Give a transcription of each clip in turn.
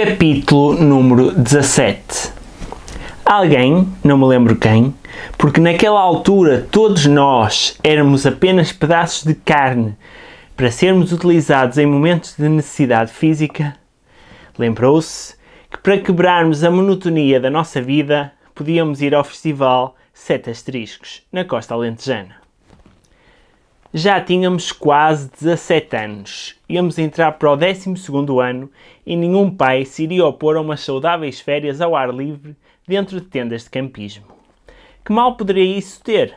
Capítulo número 17. Alguém, não me lembro quem, porque naquela altura todos nós éramos apenas pedaços de carne para sermos utilizados em momentos de necessidade física, lembrou-se que para quebrarmos a monotonia da nossa vida podíamos ir ao festival Sete Asteriscos, na Costa Alentejana. Já tínhamos quase 17 anos, íamos entrar para o 12 ano e nenhum pai se iria opor a umas saudáveis férias ao ar livre dentro de tendas de campismo. Que mal poderia isso ter?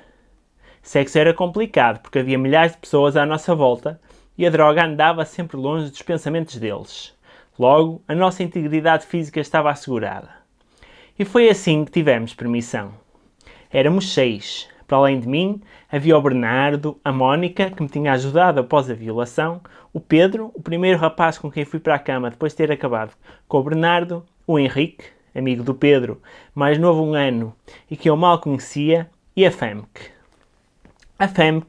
Sexo era complicado porque havia milhares de pessoas à nossa volta e a droga andava sempre longe dos pensamentos deles. Logo, a nossa integridade física estava assegurada. E foi assim que tivemos permissão. Éramos seis, para além de mim, havia o Bernardo, a Mónica, que me tinha ajudado após a violação, o Pedro, o primeiro rapaz com quem fui para a cama depois de ter acabado com o Bernardo, o Henrique, amigo do Pedro, mais novo um ano e que eu mal conhecia, e a FEMC. A FEMC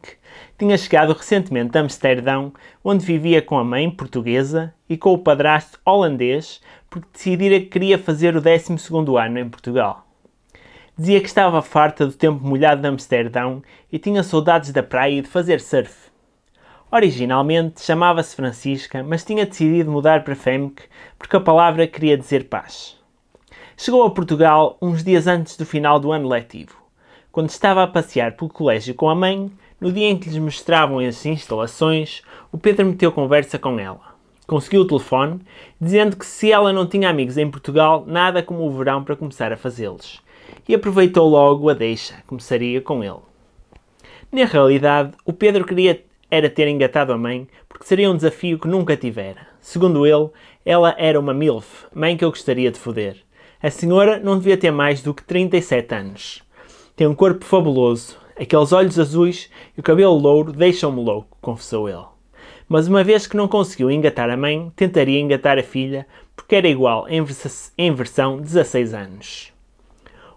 tinha chegado recentemente a Amsterdão, onde vivia com a mãe portuguesa e com o padrasto holandês, porque decidira que queria fazer o 12º ano em Portugal. Dizia que estava farta do tempo molhado de Amsterdão e tinha saudades da praia e de fazer surf. Originalmente chamava-se Francisca, mas tinha decidido mudar para Femke porque a palavra queria dizer paz. Chegou a Portugal uns dias antes do final do ano letivo, quando estava a passear pelo colégio com a mãe. No dia em que lhes mostravam as instalações, o Pedro meteu conversa com ela. Conseguiu o telefone, dizendo que se ela não tinha amigos em Portugal, nada como o verão para começar a fazê-los e aproveitou logo a deixa. Começaria com ele. Na realidade, o Pedro queria era ter engatado a mãe, porque seria um desafio que nunca tivera. Segundo ele, ela era uma MILF, mãe que eu gostaria de foder. A senhora não devia ter mais do que 37 anos. Tem um corpo fabuloso, aqueles olhos azuis e o cabelo louro deixam-me louco, confessou ele. Mas uma vez que não conseguiu engatar a mãe, tentaria engatar a filha, porque era igual em, em versão 16 anos.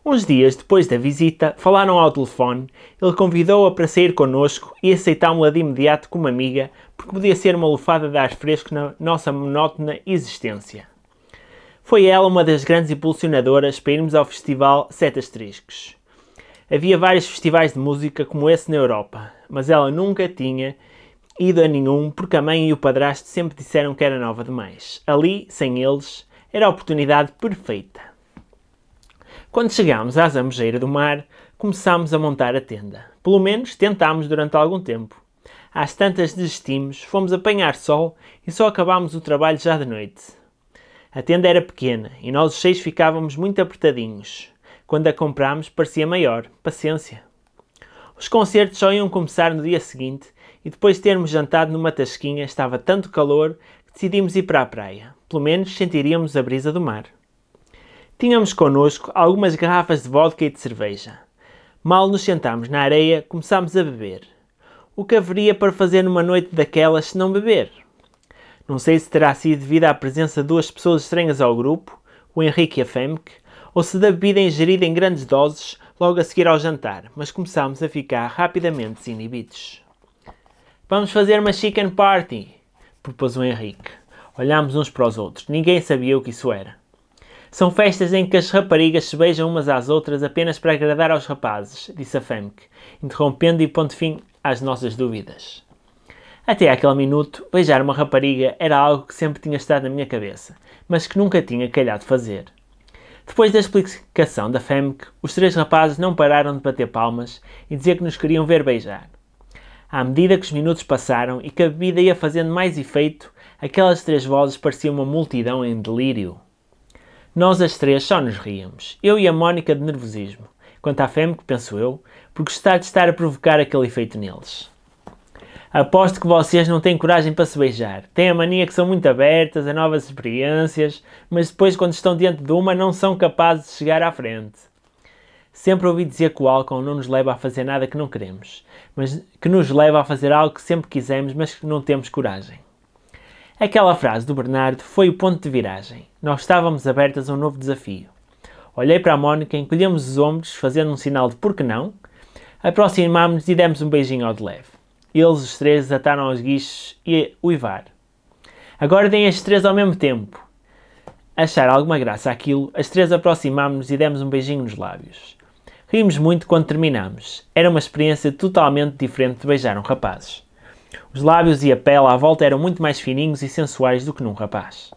Uns dias depois da visita, falaram ao telefone, ele convidou-a para sair connosco e aceitámo-la de imediato como amiga, porque podia ser uma lufada de ar fresco na nossa monótona existência. Foi ela uma das grandes impulsionadoras para irmos ao festival Sete Asteriscos. Havia vários festivais de música como esse na Europa, mas ela nunca tinha ido a nenhum porque a mãe e o padrasto sempre disseram que era nova demais. Ali, sem eles, era a oportunidade perfeita. Quando chegámos à Zambujeira do Mar, começámos a montar a tenda. Pelo menos tentámos durante algum tempo. Às tantas desistimos, fomos apanhar sol e só acabámos o trabalho já de noite. A tenda era pequena e nós os seis ficávamos muito apertadinhos. Quando a comprámos parecia maior. Paciência. Os concertos só iam começar no dia seguinte e depois de termos jantado numa tasquinha estava tanto calor que decidimos ir para a praia. Pelo menos sentiríamos a brisa do mar. Tínhamos connosco algumas garrafas de vodka e de cerveja. Mal nos sentámos na areia, começámos a beber. O que haveria para fazer numa noite daquelas se não beber? Não sei se terá sido devido à presença de duas pessoas estranhas ao grupo, o Henrique e a Femke, ou se da bebida ingerida em grandes doses logo a seguir ao jantar, mas começámos a ficar rapidamente desinibidos. Vamos fazer uma chicken party, propôs o Henrique. Olhámos uns para os outros, ninguém sabia o que isso era. São festas em que as raparigas se beijam umas às outras apenas para agradar aos rapazes, disse a Femke, interrompendo e pondo fim às nossas dúvidas. Até aquele minuto, beijar uma rapariga era algo que sempre tinha estado na minha cabeça, mas que nunca tinha calhado fazer. Depois da explicação da Femke, os três rapazes não pararam de bater palmas e dizer que nos queriam ver beijar. À medida que os minutos passaram e que a bebida ia fazendo mais efeito, aquelas três vozes pareciam uma multidão em delírio. Nós as três só nos ríamos, eu e a Mónica de nervosismo, quanto à Femme, que penso eu, por gostar de estar a provocar aquele efeito neles. Aposto que vocês não têm coragem para se beijar. Têm a mania que são muito abertas a novas experiências, mas depois, quando estão diante de uma, não são capazes de chegar à frente. Sempre ouvi dizer que o álcool não nos leva a fazer nada que não queremos, mas que nos leva a fazer algo que sempre quisemos, mas que não temos coragem. Aquela frase do Bernardo foi o ponto de viragem nós estávamos abertas a um novo desafio. Olhei para a Mónica, encolhemos os ombros, fazendo um sinal de por que não, aproximámos-nos e demos um beijinho ao de leve. Eles, os três, ataram os guichos e uivar. Agora deem as três ao mesmo tempo. Achar alguma graça aquilo, as três aproximámos-nos e demos um beijinho nos lábios. Rimos muito quando terminámos. Era uma experiência totalmente diferente de beijar um rapaz. Os lábios e a pele à volta eram muito mais fininhos e sensuais do que num rapaz.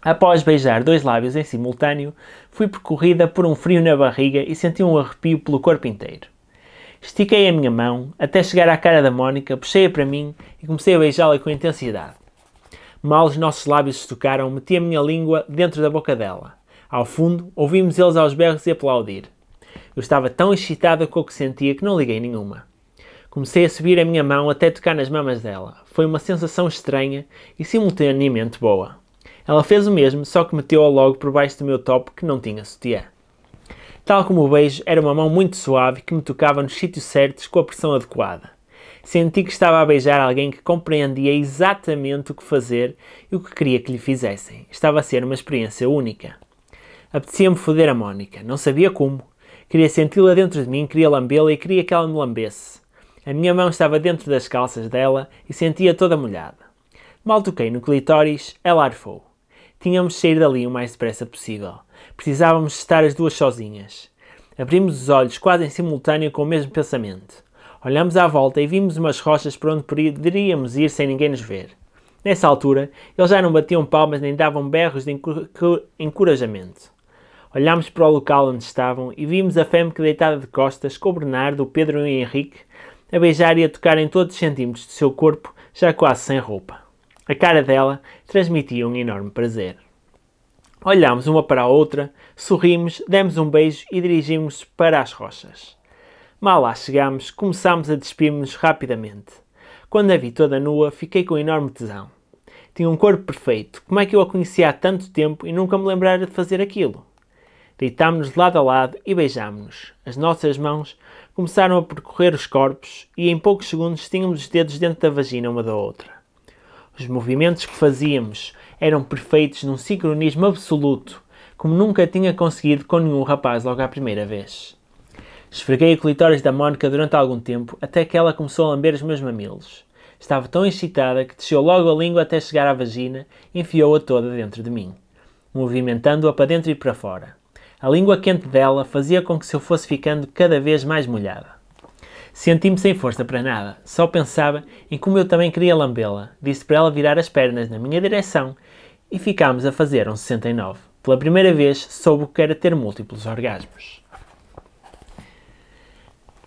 Após beijar dois lábios em simultâneo, fui percorrida por um frio na barriga e senti um arrepio pelo corpo inteiro. Estiquei a minha mão até chegar à cara da Mónica, puxei-a para mim e comecei a beijá-la com intensidade. Mal os nossos lábios se tocaram, meti a minha língua dentro da boca dela. Ao fundo, ouvimos eles aos berros e aplaudir. Eu estava tão excitada com o que sentia que não liguei nenhuma. Comecei a subir a minha mão até tocar nas mamas dela. Foi uma sensação estranha e simultaneamente boa. Ela fez o mesmo, só que meteu-a logo por baixo do meu top que não tinha sutiã. Tal como o beijo, era uma mão muito suave que me tocava nos sítios certos com a pressão adequada. Senti que estava a beijar alguém que compreendia exatamente o que fazer e o que queria que lhe fizessem. Estava a ser uma experiência única. Apetecia-me foder a Mónica, não sabia como. Queria senti-la dentro de mim, queria lambê-la e queria que ela me lambesse. A minha mão estava dentro das calças dela e sentia toda molhada. Mal toquei no clitóris, ela arfou. Tínhamos de sair dali o mais depressa possível. Precisávamos estar as duas sozinhas. Abrimos os olhos quase em simultâneo com o mesmo pensamento. Olhamos à volta e vimos umas rochas para onde poderíamos ir sem ninguém nos ver. Nessa altura, eles já não batiam palmas nem davam berros de encorajamento. Olhámos para o local onde estavam e vimos a que deitada de costas com o Bernardo, o Pedro e o Henrique a beijar e a tocar em todos os centímetros do seu corpo, já quase sem roupa. A cara dela transmitia um enorme prazer. Olhámos uma para a outra, sorrimos, demos um beijo e dirigimos para as rochas. Mal lá chegámos, começámos a despir-nos rapidamente. Quando a vi toda nua, fiquei com enorme tesão. Tinha um corpo perfeito. Como é que eu a conhecia há tanto tempo e nunca me lembrara de fazer aquilo? Deitámos-nos lado a lado e beijámos-nos. As nossas mãos começaram a percorrer os corpos e em poucos segundos tínhamos os dedos dentro da vagina uma da outra. Os movimentos que fazíamos eram perfeitos num sincronismo absoluto, como nunca tinha conseguido com nenhum rapaz logo à primeira vez. Esfreguei o clitóris da Mónica durante algum tempo, até que ela começou a lamber os meus mamilos. Estava tão excitada que desceu logo a língua até chegar à vagina e enfiou-a toda dentro de mim, movimentando-a para dentro e para fora. A língua quente dela fazia com que eu fosse ficando cada vez mais molhada. Senti-me sem força para nada, só pensava em como eu também queria lambê-la. Disse para ela virar as pernas na minha direção e ficámos a fazer um 69. Pela primeira vez soube o que era ter múltiplos orgasmos.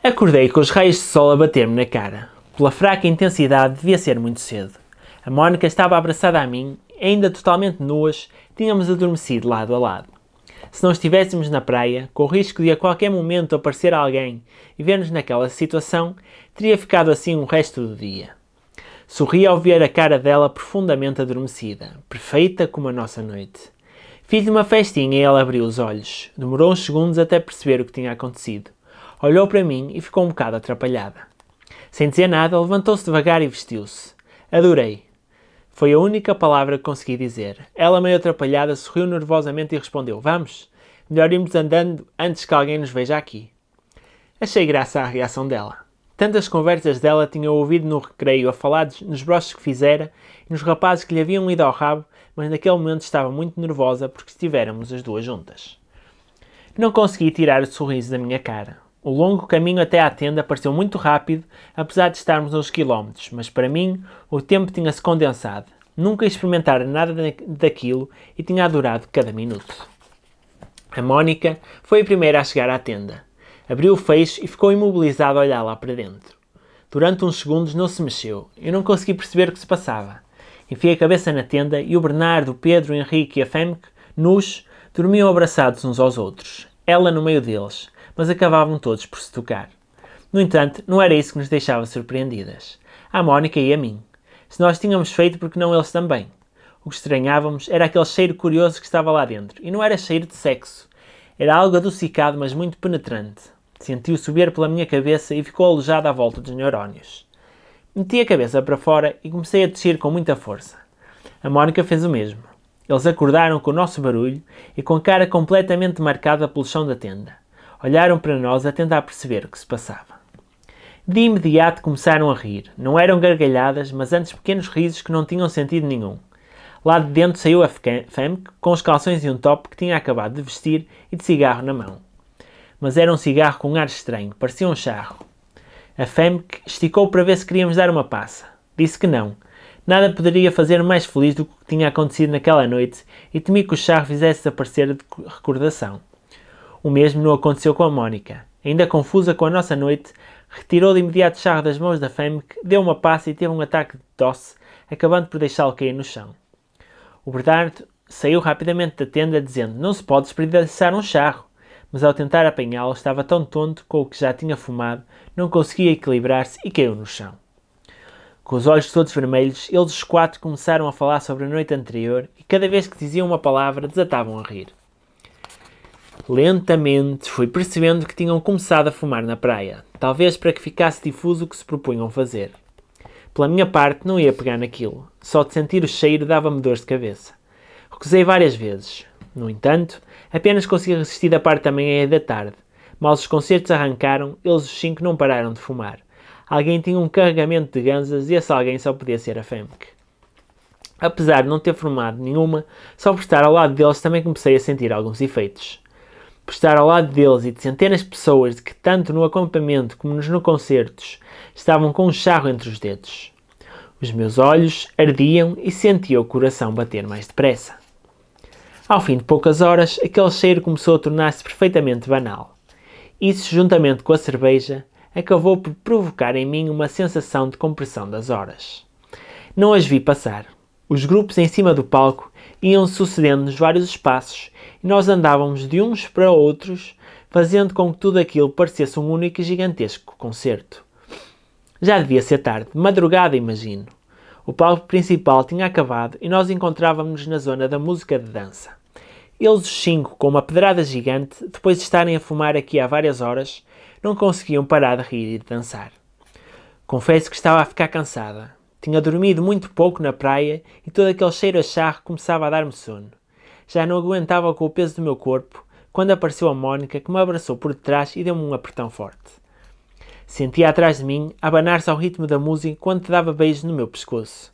Acordei com os raios de sol a bater-me na cara. Pela fraca intensidade, devia ser muito cedo. A Mónica estava abraçada a mim, ainda totalmente nuas, tínhamos adormecido lado a lado se não estivéssemos na praia, com o risco de a qualquer momento aparecer alguém e ver-nos naquela situação, teria ficado assim o resto do dia. Sorri ao ver a cara dela profundamente adormecida, perfeita como a nossa noite. Fiz-lhe uma festinha e ela abriu os olhos. Demorou uns segundos até perceber o que tinha acontecido. Olhou para mim e ficou um bocado atrapalhada. Sem dizer nada, levantou-se devagar e vestiu-se. Adorei, foi a única palavra que consegui dizer. Ela, meio atrapalhada, sorriu nervosamente e respondeu: Vamos, melhor irmos andando antes que alguém nos veja aqui. Achei graça à reação dela. Tantas conversas dela tinha ouvido no recreio, a falar nos broches que fizera e nos rapazes que lhe haviam ido ao rabo, mas naquele momento estava muito nervosa porque estivéramos as duas juntas. Não consegui tirar o sorriso da minha cara. O longo caminho até à tenda pareceu muito rápido, apesar de estarmos uns quilómetros, mas para mim o tempo tinha-se condensado. Nunca experimentara nada daquilo e tinha adorado cada minuto. A Mónica foi a primeira a chegar à tenda. Abriu o feixe e ficou imobilizada a olhar lá para dentro. Durante uns segundos não se mexeu. Eu não consegui perceber o que se passava. Enfiei a cabeça na tenda e o Bernardo, o Pedro, o Henrique e a Femke, nus, dormiam abraçados uns aos outros. Ela no meio deles mas acabavam todos por se tocar. No entanto, não era isso que nos deixava surpreendidas. A Mónica e a mim. Se nós tínhamos feito, porque não eles também? O que estranhávamos era aquele cheiro curioso que estava lá dentro, e não era cheiro de sexo. Era algo adocicado, mas muito penetrante. Senti-o subir pela minha cabeça e ficou alojado à volta dos neurónios. Meti a cabeça para fora e comecei a descer com muita força. A Mónica fez o mesmo. Eles acordaram com o nosso barulho e com a cara completamente marcada pelo chão da tenda olharam para nós a tentar perceber o que se passava. De imediato começaram a rir. Não eram gargalhadas, mas antes pequenos risos que não tinham sentido nenhum. Lá de dentro saiu a Femke com os calções e um top que tinha acabado de vestir e de cigarro na mão. Mas era um cigarro com um ar estranho, parecia um charro. A Femke esticou para ver se queríamos dar uma passa. Disse que não. Nada poderia fazer mais feliz do que tinha acontecido naquela noite e temi que o charro fizesse desaparecer de recordação. O mesmo não aconteceu com a Mónica. Ainda confusa com a nossa noite, retirou de imediato o charro das mãos da que deu uma passa e teve um ataque de tosse, acabando por deixá-lo cair no chão. O Bernardo saiu rapidamente da tenda, dizendo: Não se pode desperdiçar um charro. Mas ao tentar apanhá-lo, estava tão tonto com o que já tinha fumado, não conseguia equilibrar-se e caiu no chão. Com os olhos todos vermelhos, eles os quatro começaram a falar sobre a noite anterior e cada vez que diziam uma palavra desatavam a rir. Lentamente fui percebendo que tinham começado a fumar na praia, talvez para que ficasse difuso o que se propunham fazer. Pela minha parte, não ia pegar naquilo, só de sentir o cheiro dava-me dor de cabeça. Recusei várias vezes. No entanto, apenas consegui resistir da parte da manhã e da tarde. Mal os concertos arrancaram, eles os cinco não pararam de fumar. Alguém tinha um carregamento de ganzas e esse alguém só podia ser a Femke. Apesar de não ter formado nenhuma, só por estar ao lado deles também comecei a sentir alguns efeitos por estar ao lado deles e de centenas de pessoas de que, tanto no acampamento como nos no concertos, estavam com um charro entre os dedos. Os meus olhos ardiam e sentia o coração bater mais depressa. Ao fim de poucas horas, aquele cheiro começou a tornar-se perfeitamente banal. Isso, juntamente com a cerveja, acabou por provocar em mim uma sensação de compressão das horas. Não as vi passar. Os grupos em cima do palco iam sucedendo nos vários espaços e nós andávamos de uns para outros, fazendo com que tudo aquilo parecesse um único e gigantesco concerto. Já devia ser tarde, madrugada, imagino. O palco principal tinha acabado e nós encontrávamos na zona da música de dança. Eles, os cinco, com uma pedrada gigante, depois de estarem a fumar aqui há várias horas, não conseguiam parar de rir e de dançar. Confesso que estava a ficar cansada, tinha dormido muito pouco na praia e todo aquele cheiro a charro começava a dar-me sono. Já não aguentava com o peso do meu corpo quando apareceu a Mónica que me abraçou por detrás e deu-me um apertão forte. Sentia atrás de mim abanar-se ao ritmo da música quando te dava beijos no meu pescoço.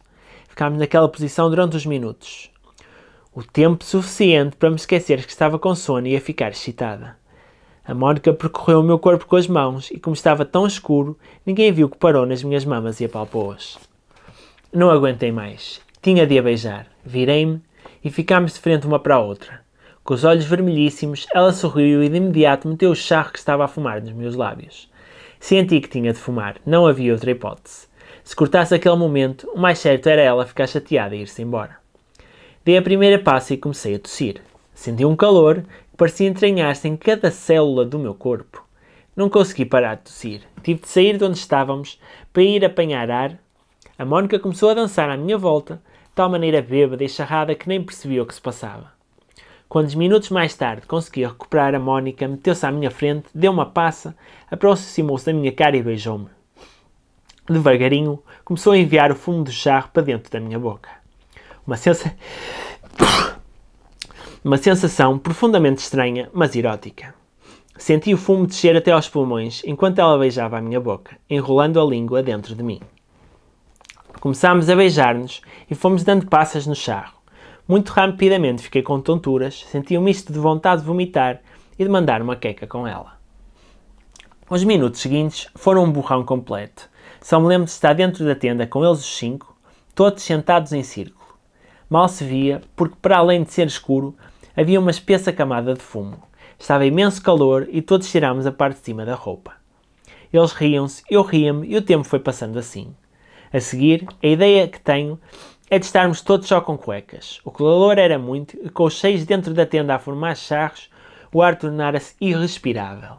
Ficámos naquela posição durante uns minutos. O tempo suficiente para me esquecer que estava com sono e a ficar excitada. A Mónica percorreu o meu corpo com as mãos e, como estava tão escuro, ninguém viu que parou nas minhas mamas e apalpou-as. Não aguentei mais. Tinha de a beijar. Virei-me e ficámos de frente uma para a outra. Com os olhos vermelhíssimos, ela sorriu e de imediato meteu o charro que estava a fumar nos meus lábios. Senti que tinha de fumar, não havia outra hipótese. Se cortasse aquele momento, o mais certo era ela ficar chateada e ir-se embora. Dei a primeira passo e comecei a tossir. Senti um calor que parecia entranhar-se em cada célula do meu corpo. Não consegui parar de tossir. Tive de sair de onde estávamos para ir apanhar ar a Mónica começou a dançar à minha volta, de tal maneira bêbada e charrada que nem percebia o que se passava. Quando minutos mais tarde consegui recuperar a Mónica, meteu-se à minha frente, deu uma passa, aproximou-se da minha cara e beijou-me. Devagarinho, começou a enviar o fumo do charro para dentro da minha boca. Uma, sensa... uma sensação profundamente estranha, mas erótica. Senti o fumo descer até aos pulmões enquanto ela beijava a minha boca, enrolando a língua dentro de mim. Começámos a beijar-nos e fomos dando passas no charro. Muito rapidamente fiquei com tonturas, senti um misto de vontade de vomitar e de mandar uma queca com ela. Os minutos seguintes foram um burrão completo. Só me lembro de estar dentro da tenda com eles os cinco, todos sentados em círculo. Mal se via, porque para além de ser escuro, havia uma espessa camada de fumo. Estava imenso calor e todos tirámos a parte de cima da roupa. Eles riam-se, eu ria-me e o tempo foi passando assim. A seguir, a ideia que tenho é de estarmos todos só com cuecas. O calor era muito e com os seis dentro da tenda a formar charros, o ar tornara-se irrespirável.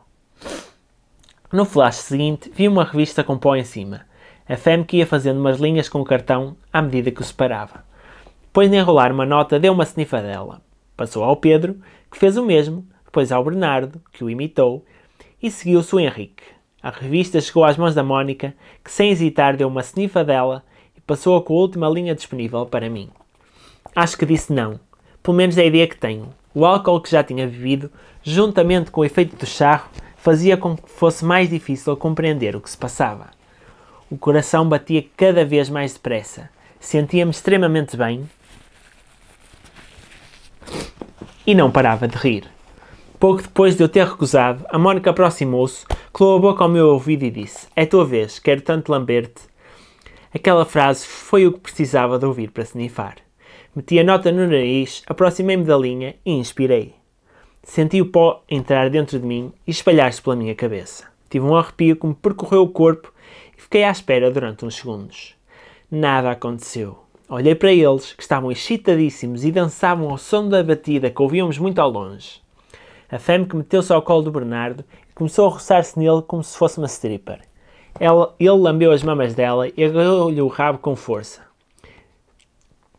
No flash seguinte, vi uma revista com pó em cima. A que ia fazendo umas linhas com o cartão à medida que o separava. Depois de enrolar uma nota, deu uma snifadela. Passou ao Pedro, que fez o mesmo, depois ao Bernardo, que o imitou, e seguiu-se o Henrique. A revista chegou às mãos da Mónica, que sem hesitar deu uma dela e passou-a com a última linha disponível para mim. Acho que disse não, pelo menos é a ideia que tenho. O álcool que já tinha bebido, juntamente com o efeito do charro, fazia com que fosse mais difícil compreender o que se passava. O coração batia cada vez mais depressa. Sentia-me extremamente bem e não parava de rir. Pouco depois de eu ter recusado, a Mónica aproximou-se, colou a boca ao meu ouvido e disse: É tua vez, quero tanto lamber-te. Aquela frase foi o que precisava de ouvir para nifar. Meti a nota no nariz, aproximei-me da linha e inspirei. Senti o pó entrar dentro de mim e espalhar-se pela minha cabeça. Tive um arrepio que me percorreu o corpo e fiquei à espera durante uns segundos. Nada aconteceu. Olhei para eles, que estavam excitadíssimos e dançavam ao som da batida que ouvíamos muito ao longe. A femme que meteu-se ao colo do Bernardo e começou a roçar-se nele como se fosse uma stripper. Ela, ele lambeu as mamas dela e agarrou-lhe o rabo com força.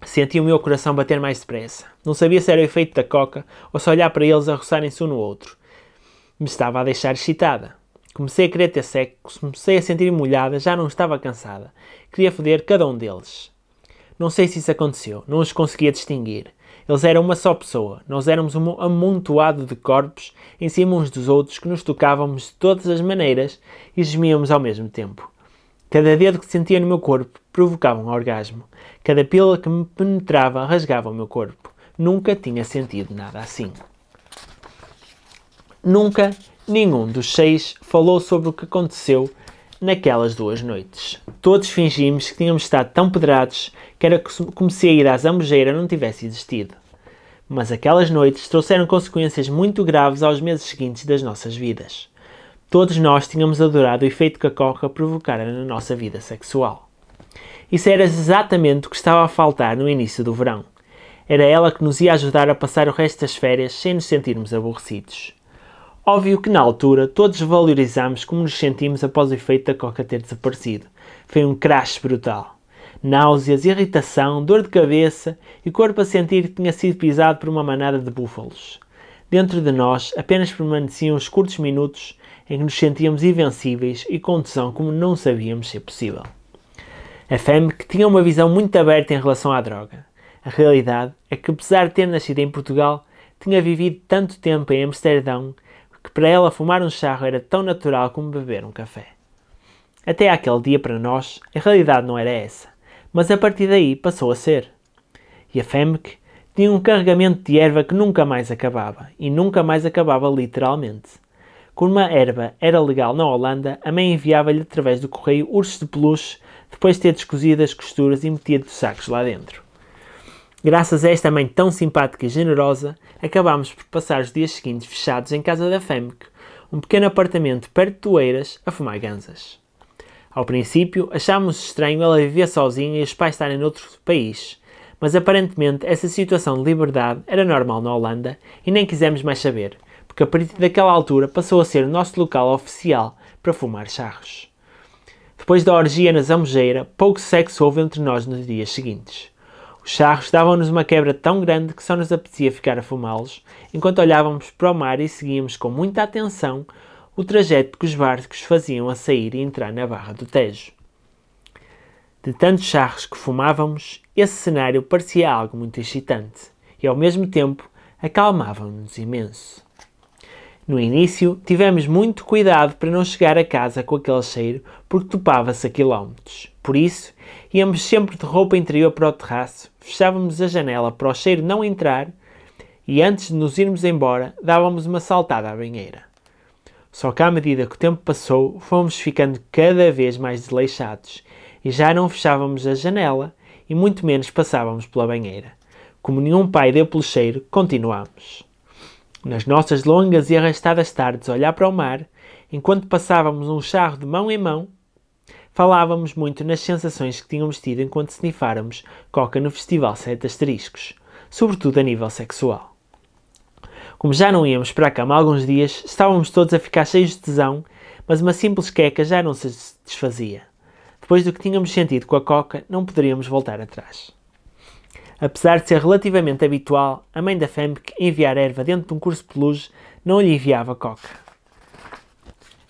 Senti o meu coração bater mais depressa. Não sabia se era o efeito da coca ou se olhar para eles a roçarem-se um no outro. Me estava a deixar excitada. Comecei a querer ter sexo, comecei a sentir-me molhada, já não estava cansada. Queria foder cada um deles. Não sei se isso aconteceu, não os conseguia distinguir. Eles eram uma só pessoa, nós éramos um amontoado de corpos em cima uns dos outros que nos tocávamos de todas as maneiras e gemíamos ao mesmo tempo. Cada dedo que sentia no meu corpo provocava um orgasmo. Cada pílula que me penetrava rasgava o meu corpo. Nunca tinha sentido nada assim. Nunca nenhum dos seis falou sobre o que aconteceu naquelas duas noites. Todos fingimos que tínhamos estado tão pedrados que era como se a ida à zambujeira não tivesse existido. Mas aquelas noites trouxeram consequências muito graves aos meses seguintes das nossas vidas. Todos nós tínhamos adorado o efeito que a coca provocara na nossa vida sexual. Isso era exatamente o que estava a faltar no início do verão. Era ela que nos ia ajudar a passar o resto das férias sem nos sentirmos aborrecidos. Óbvio que na altura todos valorizámos como nos sentimos após o efeito da coca ter desaparecido. Foi um crash brutal. Náuseas, irritação, dor de cabeça e corpo a sentir que tinha sido pisado por uma manada de búfalos. Dentro de nós apenas permaneciam os curtos minutos em que nos sentíamos invencíveis e com tesão como não sabíamos ser possível. A FEM que tinha uma visão muito aberta em relação à droga. A realidade é que, apesar de ter nascido em Portugal, tinha vivido tanto tempo em Amsterdão para ela, fumar um charro era tão natural como beber um café. Até aquele dia, para nós, a realidade não era essa, mas a partir daí passou a ser. E a FEMC tinha um carregamento de erva que nunca mais acabava, e nunca mais acabava literalmente. Quando uma erva era legal na Holanda, a mãe enviava-lhe através do correio ursos de peluche, depois de ter descozido as costuras e metido sacos lá dentro. Graças a esta mãe tão simpática e generosa, acabámos por passar os dias seguintes fechados em casa da FEMC, um pequeno apartamento perto de Oeiras, a fumar gansas. Ao princípio, achámos estranho ela viver sozinha e os pais estarem noutro país, mas aparentemente essa situação de liberdade era normal na Holanda e nem quisemos mais saber, porque a partir daquela altura passou a ser o nosso local oficial para fumar charros. Depois da orgia na Zamojeira, pouco sexo houve entre nós nos dias seguintes. Os charros davam-nos uma quebra tão grande que só nos apetecia ficar a fumá-los, enquanto olhávamos para o mar e seguíamos com muita atenção o trajeto que os barcos faziam a sair e entrar na Barra do Tejo. De tantos charros que fumávamos, esse cenário parecia algo muito excitante e, ao mesmo tempo, acalmava-nos imenso. No início, tivemos muito cuidado para não chegar a casa com aquele cheiro, porque topava-se a quilómetros. Por isso, Íamos sempre de roupa interior para o terraço, fechávamos a janela para o cheiro não entrar e antes de nos irmos embora, dávamos uma saltada à banheira. Só que à medida que o tempo passou, fomos ficando cada vez mais desleixados e já não fechávamos a janela e muito menos passávamos pela banheira. Como nenhum pai deu pelo cheiro, continuámos. Nas nossas longas e arrastadas tardes a olhar para o mar, enquanto passávamos um charro de mão em mão, Falávamos muito nas sensações que tínhamos tido enquanto snifáramos coca no Festival Sete Asteriscos, sobretudo a nível sexual. Como já não íamos para a cama há alguns dias, estávamos todos a ficar cheios de tesão, mas uma simples queca já não se desfazia. Depois do que tínhamos sentido com a coca, não poderíamos voltar atrás. Apesar de ser relativamente habitual, a mãe da FEMP enviar erva dentro de um curso de peluche não lhe enviava coca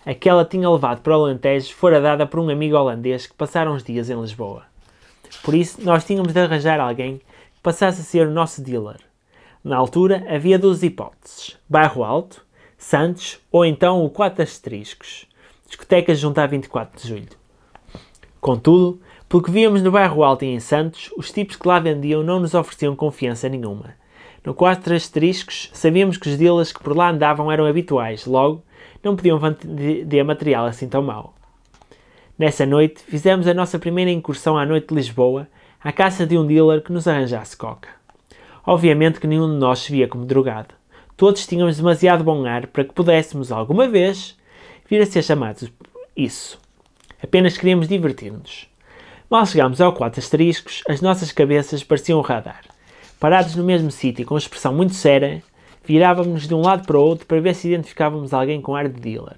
a que ela tinha levado para o Alentejo fora dada por um amigo holandês que passara uns dias em Lisboa. Por isso, nós tínhamos de arranjar alguém que passasse a ser o nosso dealer. Na altura, havia duas hipóteses: Bairro Alto, Santos ou então o Quatro Asteriscos, discotecas junto a 24 de julho. Contudo, pelo que víamos no Bairro Alto e em Santos, os tipos que lá vendiam não nos ofereciam confiança nenhuma. No Quatro Asteriscos, sabíamos que os dealers que por lá andavam eram habituais, logo, não podiam vender material assim tão mau. Nessa noite, fizemos a nossa primeira incursão à noite de Lisboa, à caça de um dealer que nos arranjasse coca. Obviamente que nenhum de nós se via como drogado. Todos tínhamos demasiado bom ar para que pudéssemos alguma vez vir a ser chamados isso. Apenas queríamos divertir-nos. Mal chegámos ao quarto asteriscos, as nossas cabeças pareciam radar. Parados no mesmo sítio com expressão muito séria, Virávamos-nos de um lado para o outro para ver se identificávamos alguém com ar de dealer.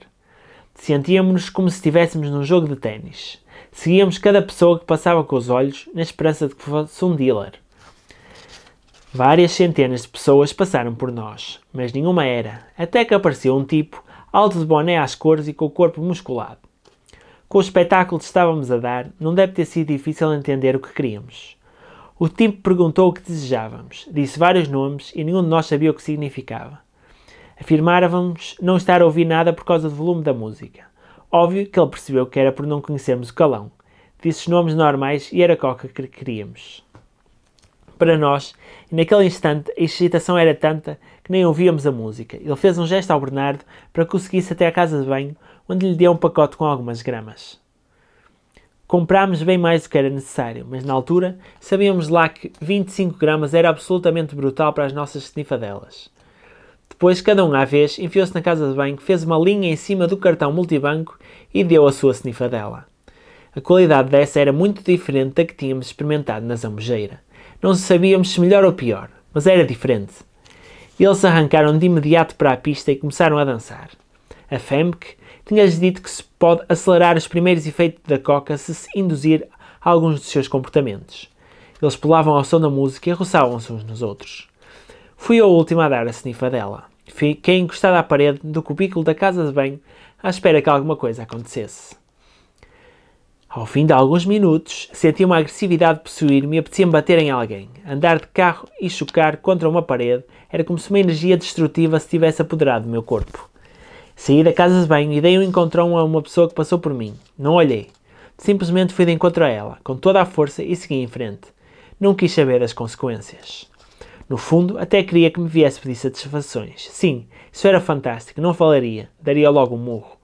Sentíamos-nos como se estivéssemos num jogo de ténis. Seguíamos cada pessoa que passava com os olhos, na esperança de que fosse um dealer. Várias centenas de pessoas passaram por nós, mas nenhuma era, até que apareceu um tipo, alto de boné às cores e com o corpo musculado. Com o espetáculo que estávamos a dar, não deve ter sido difícil entender o que queríamos. O tipo perguntou o que desejávamos, disse vários nomes e nenhum de nós sabia o que significava. Afirmávamos não estar a ouvir nada por causa do volume da música. Óbvio que ele percebeu que era por não conhecermos o calão. Disse os nomes normais e era a coca que queríamos. Para nós, e naquele instante, a excitação era tanta que nem ouvíamos a música. Ele fez um gesto ao Bernardo para que o seguisse até a casa de banho, onde lhe deu um pacote com algumas gramas. Comprámos bem mais do que era necessário, mas na altura sabíamos lá que 25 gramas era absolutamente brutal para as nossas snifadelas. Depois, cada um à vez, enfiou-se na casa de banho, fez uma linha em cima do cartão multibanco e deu a sua snifadela. A qualidade dessa era muito diferente da que tínhamos experimentado na zambujeira. Não sabíamos se melhor ou pior, mas era diferente. Eles arrancaram de imediato para a pista e começaram a dançar a FEMC, tinha-lhes dito que se pode acelerar os primeiros efeitos da coca se se induzir alguns de seus comportamentos. Eles pulavam ao som da música e roçavam-se uns nos outros. Fui a última a dar a dela. Fiquei encostada à parede do cubículo da casa de banho à espera que alguma coisa acontecesse. Ao fim de alguns minutos, senti uma agressividade possuir-me e apetecia-me bater em alguém. Andar de carro e chocar contra uma parede era como se uma energia destrutiva se tivesse apoderado do meu corpo. Saí da casa de banho e dei um encontrão a uma pessoa que passou por mim. Não olhei. Simplesmente fui de encontro a ela, com toda a força, e segui em frente. Não quis saber das consequências. No fundo, até queria que me viesse pedir satisfações. Sim, isso era fantástico, não falaria, daria logo um murro.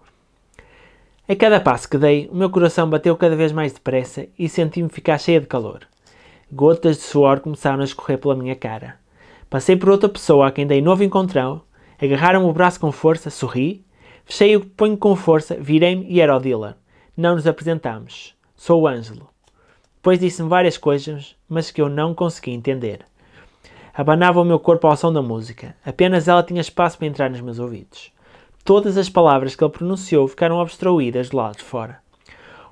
A cada passo que dei, o meu coração bateu cada vez mais depressa e senti-me ficar cheia de calor. Gotas de suor começaram a escorrer pela minha cara. Passei por outra pessoa a quem dei novo encontrão Agarraram-me o braço com força, sorri, fechei o punho com força, virei-me e era la Não nos apresentámos. Sou o Ângelo. Depois disse-me várias coisas, mas que eu não consegui entender. Abanava o meu corpo ao som da música. Apenas ela tinha espaço para entrar nos meus ouvidos. Todas as palavras que ele pronunciou ficaram obstruídas do lado de fora.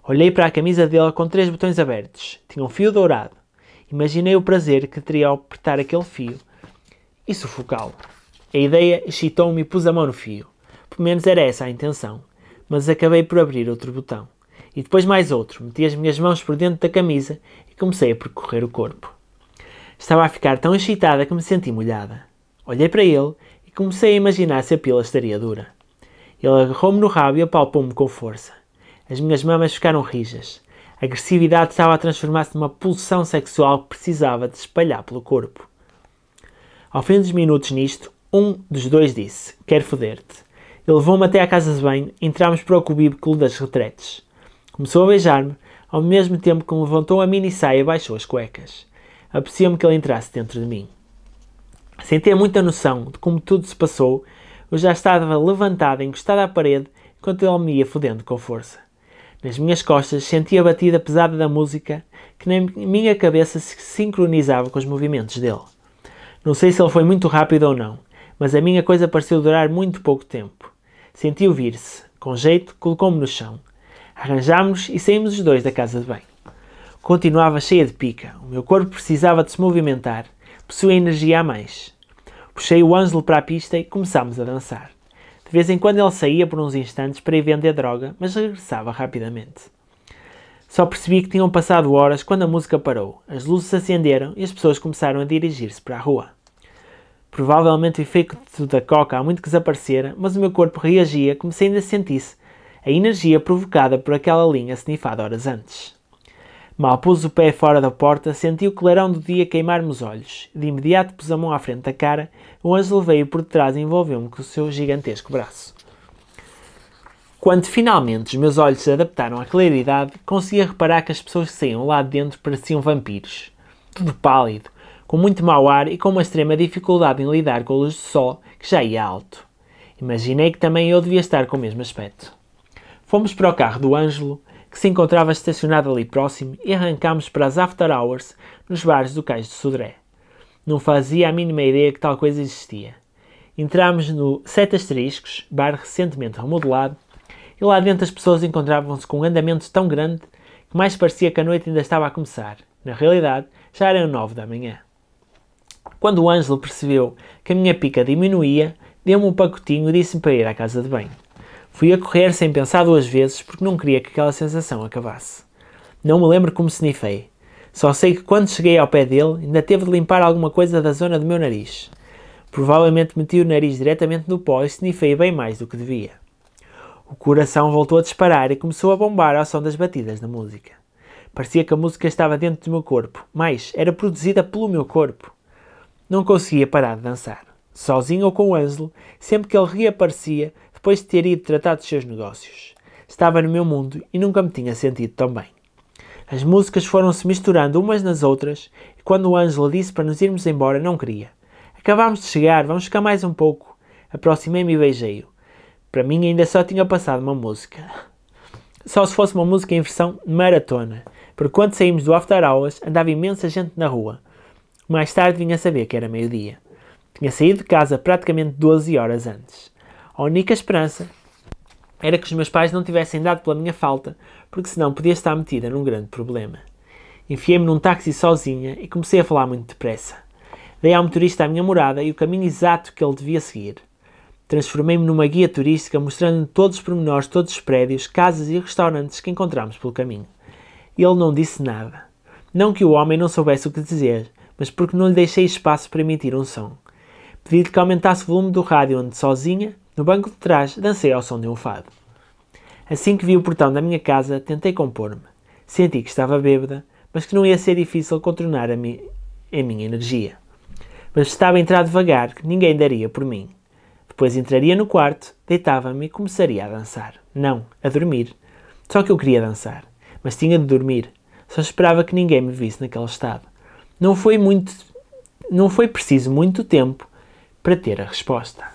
Olhei para a camisa dela com três botões abertos. Tinha um fio dourado. Imaginei o prazer que teria ao apertar aquele fio e sufocá-lo. A ideia excitou-me e pus a mão no fio. Pelo menos era essa a intenção. Mas acabei por abrir outro botão. E depois mais outro. Meti as minhas mãos por dentro da camisa e comecei a percorrer o corpo. Estava a ficar tão excitada que me senti molhada. Olhei para ele e comecei a imaginar se a pila estaria dura. Ele agarrou-me no rabo e apalpou-me com força. As minhas mamas ficaram rijas. A agressividade estava a transformar-se numa pulsão sexual que precisava de espalhar pelo corpo. Ao fim dos minutos nisto, um dos dois disse: Quero foder-te. Ele levou-me até à casa de banho, entramos para o cubículo das retretes. Começou a beijar-me, ao mesmo tempo que me levantou a mini saia e baixou as cuecas. Aprecia-me que ele entrasse dentro de mim. Sem ter muita noção de como tudo se passou, eu já estava levantado, encostado à parede, enquanto ele me ia fodendo com força. Nas minhas costas sentia a batida pesada da música que na minha cabeça se sincronizava com os movimentos dele. Não sei se ele foi muito rápido ou não, mas a minha coisa pareceu durar muito pouco tempo. Senti vir se Com jeito, colocou-me no chão. Arranjámos-nos e saímos os dois da casa de banho. Continuava cheia de pica. O meu corpo precisava de se movimentar. Possuía energia a mais. Puxei o Ângelo para a pista e começámos a dançar. De vez em quando ele saía por uns instantes para ir vender droga, mas regressava rapidamente. Só percebi que tinham passado horas quando a música parou, as luzes se acenderam e as pessoas começaram a dirigir-se para a rua. Provavelmente o efeito da coca há muito que desaparecera, mas o meu corpo reagia como se ainda sentisse a energia provocada por aquela linha snifada horas antes. Mal pus o pé fora da porta, senti o clarão do dia queimar-me os olhos. De imediato pus a mão à frente da cara, um anjo levei-o por trás e envolveu-me com o seu gigantesco braço. Quando finalmente os meus olhos se adaptaram à claridade, conseguia reparar que as pessoas que saíam lá de dentro pareciam vampiros. Tudo pálido, com muito mau ar e com uma extrema dificuldade em lidar com a luz do sol que já ia alto. Imaginei que também eu devia estar com o mesmo aspecto. Fomos para o carro do Ângelo, que se encontrava estacionado ali próximo, e arrancámos para as after hours nos bares do Cais de Sodré. Não fazia a mínima ideia que tal coisa existia. Entramos no Sete Asteriscos, bar recentemente remodelado, e lá dentro as pessoas encontravam-se com um andamento tão grande que mais parecia que a noite ainda estava a começar. Na realidade, já eram nove da manhã. Quando o Ângelo percebeu que a minha pica diminuía, deu-me um pacotinho e disse-me para ir à casa de banho. Fui a correr sem pensar duas vezes porque não queria que aquela sensação acabasse. Não me lembro como snifei. Só sei que quando cheguei ao pé dele, ainda teve de limpar alguma coisa da zona do meu nariz. Provavelmente meti o nariz diretamente no pó e snifei bem mais do que devia. O coração voltou a disparar e começou a bombar ao som das batidas da música. Parecia que a música estava dentro do meu corpo, mas era produzida pelo meu corpo. Não conseguia parar de dançar, sozinho ou com o Ângelo, sempre que ele reaparecia depois de ter ido tratar dos seus negócios. Estava no meu mundo e nunca me tinha sentido tão bem. As músicas foram-se misturando umas nas outras e quando o Ângelo disse para nos irmos embora, não queria. Acabámos de chegar, vamos ficar mais um pouco. Aproximei-me e beijei-o. Para mim ainda só tinha passado uma música. Só se fosse uma música em versão maratona, porque quando saímos do After Hours andava imensa gente na rua. Mais tarde vinha saber que era meio-dia. Tinha saído de casa praticamente 12 horas antes. A única esperança era que os meus pais não tivessem dado pela minha falta, porque senão podia estar metida num grande problema. Enfiei-me num táxi sozinha e comecei a falar muito depressa. Dei ao motorista a minha morada e o caminho exato que ele devia seguir. Transformei-me numa guia turística, mostrando todos os pormenores, todos os prédios, casas e restaurantes que encontramos pelo caminho. Ele não disse nada. Não que o homem não soubesse o que dizer, mas porque não lhe deixei espaço para emitir um som. Pedi-lhe que aumentasse o volume do rádio, onde, sozinha, no banco de trás, dancei ao som de um fado. Assim que vi o portão da minha casa, tentei compor-me. Senti que estava bêbada, mas que não ia ser difícil contornar a, mi a minha energia. Mas estava a entrar devagar, que ninguém daria por mim. Depois entraria no quarto, deitava-me e começaria a dançar. Não, a dormir. Só que eu queria dançar, mas tinha de dormir. Só esperava que ninguém me visse naquele estado. Não foi muito, não foi preciso muito tempo para ter a resposta.